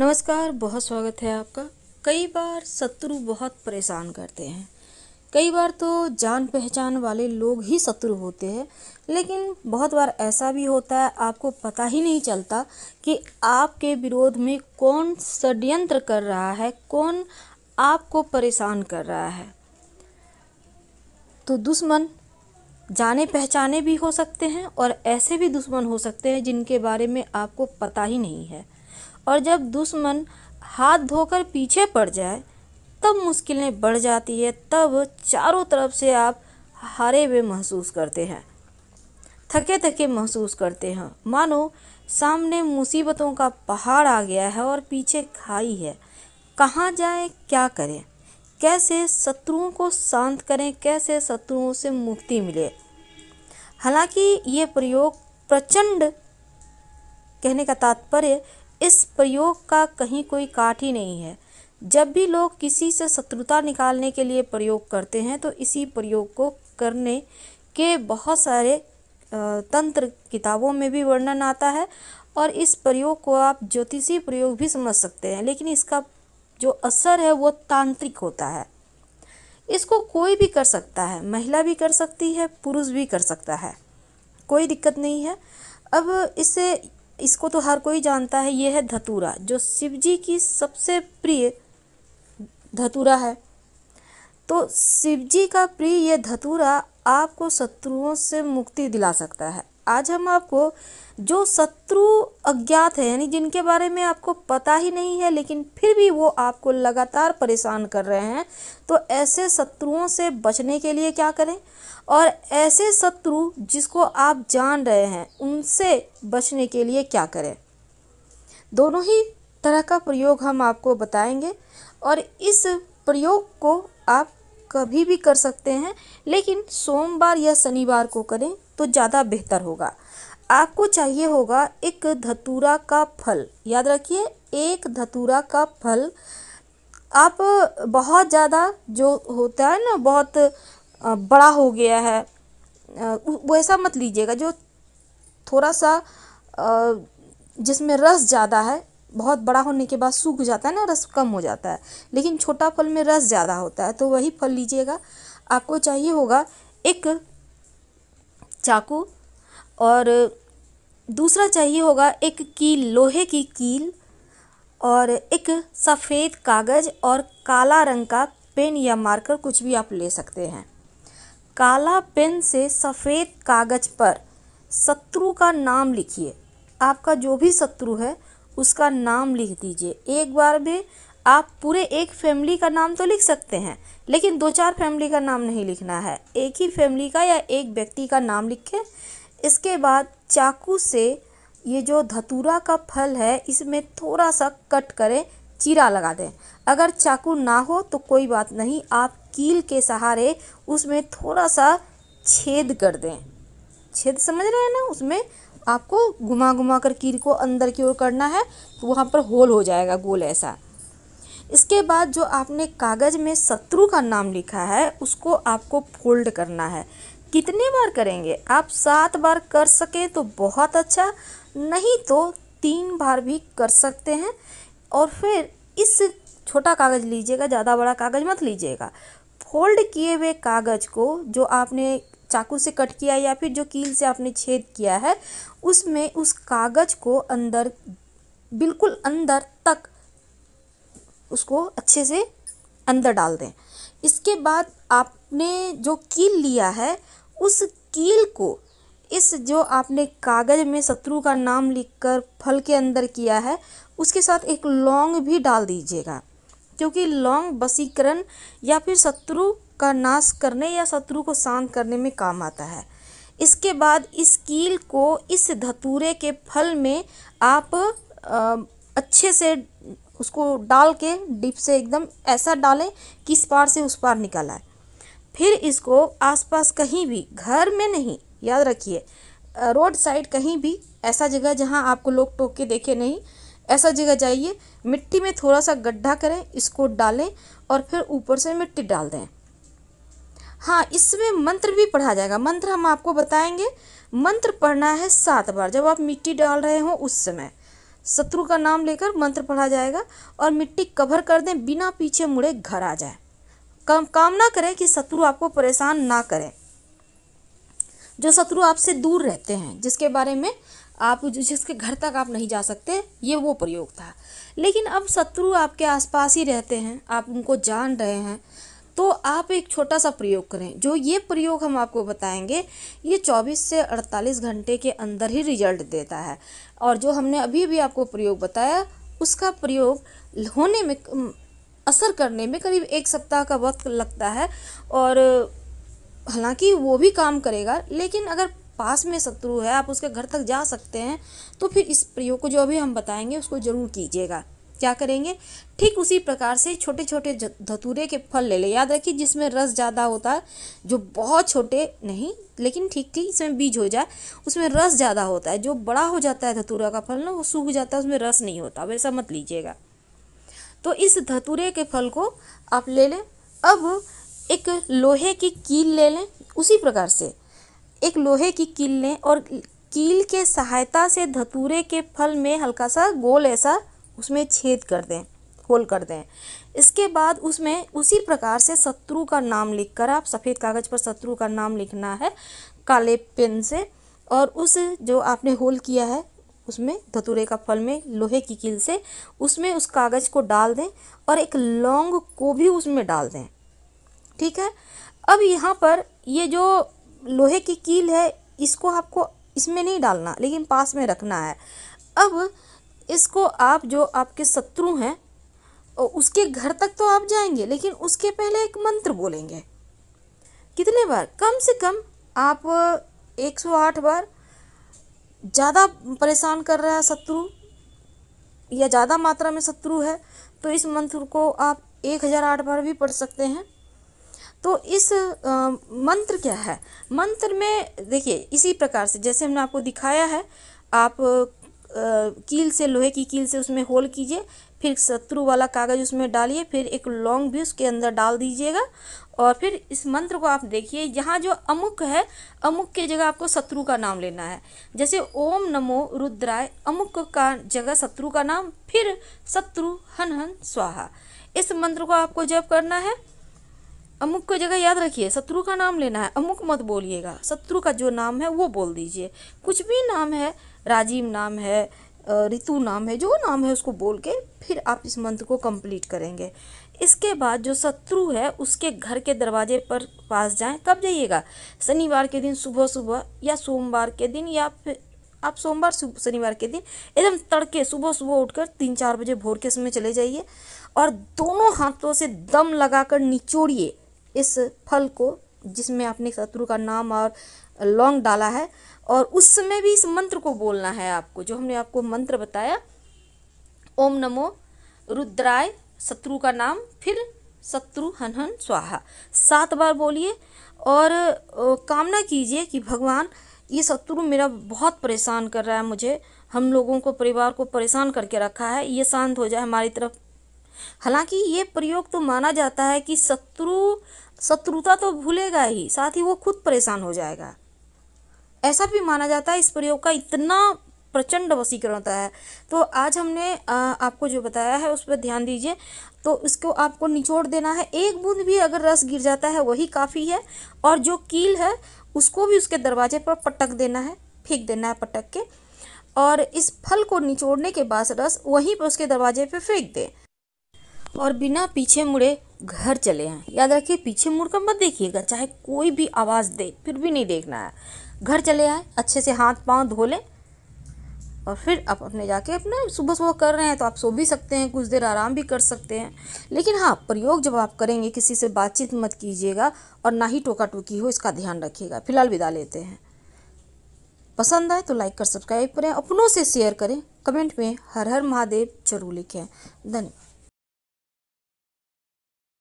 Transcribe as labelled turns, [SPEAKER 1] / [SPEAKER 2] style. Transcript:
[SPEAKER 1] नमस्कार बहुत स्वागत है आपका कई बार शत्रु बहुत परेशान करते हैं कई बार तो जान पहचान वाले लोग ही शत्रु होते हैं लेकिन बहुत बार ऐसा भी होता है आपको पता ही नहीं चलता कि आपके विरोध में कौन षड्यंत्र कर रहा है कौन आपको परेशान कर रहा है तो दुश्मन जाने पहचाने भी हो सकते हैं और ऐसे भी दुश्मन हो सकते हैं जिनके बारे में आपको पता ही नहीं है और जब दुश्मन हाथ धोकर पीछे पड़ जाए तब मुश्किलें बढ़ जाती है तब चारों तरफ से आप हारे हुए महसूस करते हैं थके थके महसूस करते हैं मानो सामने मुसीबतों का पहाड़ आ गया है और पीछे खाई है कहाँ जाएं क्या करें कैसे शत्रुओं को शांत करें कैसे शत्रुओं से मुक्ति मिले हालांकि ये प्रयोग प्रचंड कहने का तात्पर्य इस प्रयोग का कहीं कोई काट ही नहीं है जब भी लोग किसी से शत्रुता निकालने के लिए प्रयोग करते हैं तो इसी प्रयोग को करने के बहुत सारे तंत्र किताबों में भी वर्णन आता है और इस प्रयोग को आप ज्योतिषी प्रयोग भी समझ सकते हैं लेकिन इसका जो असर है वो तांत्रिक होता है इसको कोई भी कर सकता है महिला भी कर सकती है पुरुष भी कर सकता है कोई दिक्कत नहीं है अब इसे इसको तो हर कोई जानता है ये है धतूरा जो शिव जी की सबसे प्रिय धतूरा है तो शिव जी का प्रिय ये धतूरा आपको शत्रुओं से मुक्ति दिला सकता है आज हम आपको जो शत्रु अज्ञात है यानी जिनके बारे में आपको पता ही नहीं है लेकिन फिर भी वो आपको लगातार परेशान कर रहे हैं तो ऐसे शत्रुओं से बचने के लिए क्या करें और ऐसे शत्रु जिसको आप जान रहे हैं उनसे बचने के लिए क्या करें दोनों ही तरह का प्रयोग हम आपको बताएंगे और इस प्रयोग को आप कभी भी कर सकते हैं लेकिन सोमवार या शनिवार को करें तो ज़्यादा बेहतर होगा आपको चाहिए होगा एक धतूरा का फल याद रखिए एक धतूरा का फल आप बहुत ज़्यादा जो होता है ना बहुत बड़ा हो गया है वैसा मत लीजिएगा जो थोड़ा सा जिसमें रस ज़्यादा है बहुत बड़ा होने के बाद सूख जाता है ना रस कम हो जाता है लेकिन छोटा फल में रस ज़्यादा होता है तो वही फल लीजिएगा आपको चाहिए होगा एक चाकू और दूसरा चाहिए होगा एक कील लोहे की कील और एक सफ़ेद कागज़ और काला रंग का पेन या मार्कर कुछ भी आप ले सकते हैं काला पेन से सफ़ेद कागज़ पर शत्रु का नाम लिखिए आपका जो भी शत्रु है उसका नाम लिख दीजिए एक बार में आप पूरे एक फैमिली का नाम तो लिख सकते हैं लेकिन दो चार फैमिली का नाम नहीं लिखना है एक ही फैमिली का या एक व्यक्ति का नाम लिखें इसके बाद चाकू से ये जो धतूरा का फल है इसमें थोड़ा सा कट करें चीरा लगा दें अगर चाकू ना हो तो कोई बात नहीं आप कील के सहारे उसमें थोड़ा सा छेद कर दें छेद समझ रहे हैं ना उसमें आपको घुमा घुमा कर कील को अंदर की ओर करना है तो वहाँ पर होल हो जाएगा गोल ऐसा इसके बाद जो आपने कागज़ में शत्रु का नाम लिखा है उसको आपको फोल्ड करना है कितने बार करेंगे आप सात बार कर सके तो बहुत अच्छा नहीं तो तीन बार भी कर सकते हैं और फिर इस छोटा कागज़ लीजिएगा ज़्यादा बड़ा कागज़ मत लीजिएगा फोल्ड किए हुए कागज़ को जो आपने चाकू से कट किया या फिर जो कील से आपने छेद किया है उसमें उस कागज़ को अंदर बिल्कुल अंदर तक उसको अच्छे से अंदर डाल दें इसके बाद आपने जो कील लिया है उस कील को इस जो आपने कागज़ में शत्रु का नाम लिखकर फल के अंदर किया है उसके साथ एक लौंग भी डाल दीजिएगा क्योंकि लौंग वसीकरण या फिर शत्रु का नाश करने या शत्रु को शांत करने में काम आता है इसके बाद इस कील को इस धतूरे के फल में आप आ, अच्छे से उसको डाल के डिप से एकदम ऐसा डालें कि इस पार से उस पार निकल आए फिर इसको आसपास कहीं भी घर में नहीं याद रखिए रोड साइड कहीं भी ऐसा जगह जहाँ आपको लोग टोक के देखे नहीं ऐसा जगह जाइए मिट्टी में थोड़ा सा गड्ढा करें इसको डालें और फिर ऊपर से मिट्टी डाल दें हाँ इसमें मंत्र भी पढ़ा जाएगा मंत्र हम आपको बताएंगे मंत्र पढ़ना है सात बार जब आप मिट्टी डाल रहे हो उस समय शत्रु का नाम लेकर मंत्र पढ़ा जाएगा और मिट्टी कवर कर दें बिना पीछे मुड़े घर आ जाए काम कामना ना करें कि शत्रु आपको परेशान ना करें जो शत्रु आपसे दूर रहते हैं जिसके बारे में आप जिसके घर तक आप नहीं जा सकते ये वो प्रयोग था लेकिन अब शत्रु आपके आसपास ही रहते हैं आप उनको जान रहे हैं तो आप एक छोटा सा प्रयोग करें जो ये प्रयोग हम आपको बताएंगे ये 24 से 48 घंटे के अंदर ही रिजल्ट देता है और जो हमने अभी भी आपको प्रयोग बताया उसका प्रयोग होने में असर करने में करीब एक सप्ताह का वक्त लगता है और हालांकि वो भी काम करेगा लेकिन अगर पास में शत्रु है आप उसके घर तक जा सकते हैं तो फिर इस प्रयोग को जो अभी हम बताएंगे उसको ज़रूर कीजिएगा क्या करेंगे ठीक उसी प्रकार से छोटे छोटे धतूरे के फल ले लें याद रखिए जिसमें रस ज़्यादा होता है जो बहुत छोटे नहीं लेकिन ठीक ठीक इसमें बीज हो जाए उसमें रस ज़्यादा होता है जो बड़ा हो जाता है धतूरा का फल ना वो सूख जाता है उसमें रस नहीं होता वैसा मत लीजिएगा तो इस धतूरे के फल को आप ले लें अब एक लोहे की कील ले लें उसी प्रकार से एक लोहे की कील लें और कील के सहायता से धतूरे के फल में हल्का सा गोल ऐसा उसमें छेद कर दें होल कर दें इसके बाद उसमें उसी प्रकार से शत्रु का नाम लिखकर आप सफ़ेद कागज़ पर शत्रु का नाम लिखना है काले पेन से और उस जो आपने होल किया है उसमें धतूरे का फल में लोहे की कील से उसमें उस कागज़ को डाल दें और एक लौंग को भी उसमें डाल दें ठीक है अब यहाँ पर ये जो लोहे की कील है इसको आपको इसमें नहीं डालना लेकिन पास में रखना है अब इसको आप जो आपके शत्रु हैं उसके घर तक तो आप जाएंगे लेकिन उसके पहले एक मंत्र बोलेंगे कितने बार कम से कम आप 108 बार ज़्यादा परेशान कर रहा है शत्रु या ज़्यादा मात्रा में शत्रु है तो इस मंत्र को आप एक हज़ार आठ बार भी पढ़ सकते हैं तो इस मंत्र क्या है मंत्र में देखिए इसी प्रकार से जैसे हमने आपको दिखाया है आप कील से लोहे की कील से उसमें होल कीजिए फिर शत्रु वाला कागज़ उसमें डालिए फिर एक लॉन्ग भी उसके अंदर डाल दीजिएगा और फिर इस मंत्र को आप देखिए यहाँ जो अमुक है अमुक के जगह आपको शत्रु का नाम लेना है जैसे ओम नमो रुद्राय अमुक का जगह शत्रु का नाम फिर शत्रु हन हन स्वाहा इस मंत्र को आपको जब करना है अमुक को जगह याद रखिए शत्रु का नाम लेना है अमुक मत बोलिएगा शत्रु का जो नाम है वो बोल दीजिए कुछ भी नाम है राजीव नाम है ऋतु नाम है जो नाम है उसको बोल के फिर आप इस मंत्र को कंप्लीट करेंगे इसके बाद जो शत्रु है उसके घर के दरवाजे पर पास जाएं कब जाइएगा शनिवार के दिन सुबह सुबह या सोमवार के दिन या फिर आप सोमवार शनिवार के दिन एकदम तड़के सुबह सुबह उठकर तीन चार बजे भोर के समय चले जाइए और दोनों हाथों से दम लगाकर निचोड़िए इस फल को जिसमें आपने शत्रु का नाम और लौंग डाला है और उस समय भी इस मंत्र को बोलना है आपको जो हमने आपको मंत्र बताया ओम नमो रुद्राय शत्रु का नाम फिर शत्रु हनहन स्वाहा सात बार बोलिए और कामना कीजिए कि भगवान ये शत्रु मेरा बहुत परेशान कर रहा है मुझे हम लोगों को परिवार को परेशान करके रखा है ये शांत हो जाए हमारी तरफ हालांकि ये प्रयोग तो माना जाता है कि शत्रु शत्रुता तो भूलेगा ही साथ ही वो खुद परेशान हो जाएगा ऐसा भी माना जाता है इस प्रयोग का इतना प्रचंड वसीकरण होता है तो आज हमने आपको जो बताया है उस पर ध्यान दीजिए तो इसको आपको निचोड़ देना है एक बूंद भी अगर रस गिर जाता है वही काफ़ी है और जो कील है उसको भी उसके दरवाजे पर पटक देना है फेंक देना है पटक के और इस फल को निचोड़ने के बाद रस वहीं पर उसके दरवाजे पर फेंक दें और बिना पीछे मुड़े घर चले हैं याद रखिए पीछे मुड़कर मत देखिएगा चाहे कोई भी आवाज़ दे फिर भी नहीं देखना है घर चले आए अच्छे से हाथ पांव धो लें और फिर आप अपने जाके अपना सुबह सुबह कर रहे हैं तो आप सो भी सकते हैं कुछ देर आराम भी कर सकते हैं लेकिन हाँ प्रयोग जब आप करेंगे किसी से बातचीत मत कीजिएगा और ना ही टोका टोकी हो इसका ध्यान रखिएगा फिलहाल विदा लेते हैं पसंद आए तो लाइक कर सब्सक्राइब करें अपनों से शेयर करें कमेंट में हर हर महादेव जरूर लिखें धन्यवाद